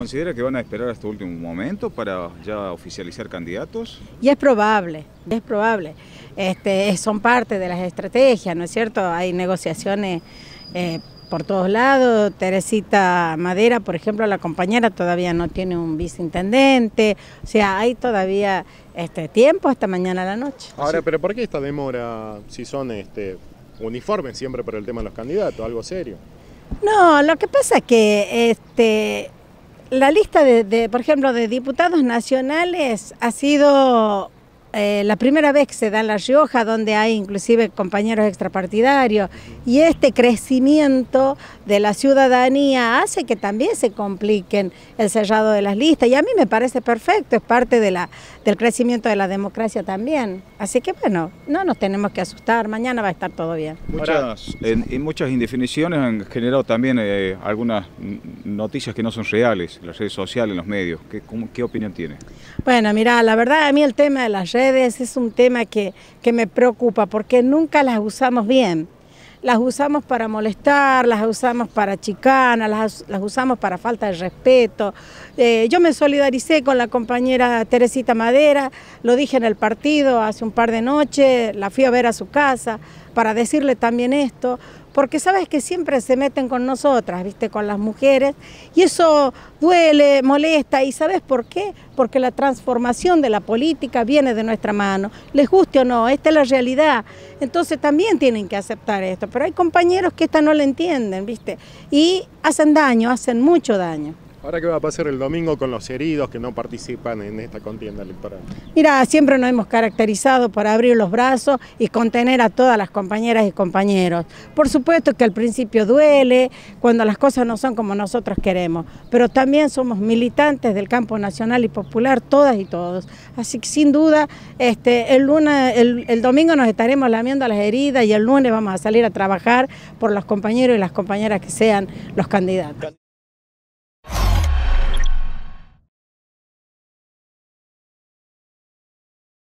¿Considera que van a esperar hasta último momento para ya oficializar candidatos? Y es probable, es probable. Este, son parte de las estrategias, ¿no es cierto? Hay negociaciones eh, por todos lados. Teresita Madera, por ejemplo, la compañera todavía no tiene un viceintendente. O sea, hay todavía este, tiempo hasta mañana a la noche. Ahora, ¿pero por qué esta demora si son este, uniformes siempre para el tema de los candidatos? Algo serio. No, lo que pasa es que... Este, la lista de, por ejemplo, de diputados nacionales ha sido eh, la primera vez que se da en La Rioja, donde hay inclusive compañeros extrapartidarios y este crecimiento de la ciudadanía hace que también se compliquen el sellado de las listas y a mí me parece perfecto, es parte de la, del crecimiento de la democracia también. Así que bueno, no nos tenemos que asustar, mañana va a estar todo bien. Muchas, en, muchas indefiniciones han generado también eh, algunas noticias que no son reales, en las redes sociales, en los medios. ¿Qué, opinión tiene? Bueno, mira, la verdad a mí el tema de las redes es un tema que, que me preocupa porque nunca las usamos bien las usamos para molestar, las usamos para chicana, las, usamos para falta de respeto. Eh, yo me solidaricé con la compañera Teresita Madera, lo dije en el partido hace un par de noches, la fui a ver a su casa, para decirle también esto, porque sabes que siempre se meten con nosotras, viste, con las mujeres, y eso duele, molesta, y sabes por qué? Porque la transformación de la política viene de nuestra mano, les guste o no, esta es la realidad, entonces también tienen que aceptar esto, pero hay compañeros que esta no la entienden, viste, y hacen daño, hacen mucho daño. Ahora, ¿qué va a pasar el domingo con los heridos que no participan en esta contienda electoral? Mira, siempre nos hemos caracterizado por abrir los brazos y contener a todas las compañeras y compañeros. Por supuesto que al principio duele, cuando las cosas no son como nosotros queremos, pero también somos militantes del campo nacional y popular, todas y todos. Así que sin duda, este, el, el domingo nos estaremos lamiendo las heridas y el lunes vamos a salir a trabajar por los compañeros y las compañeras que sean los candidatos.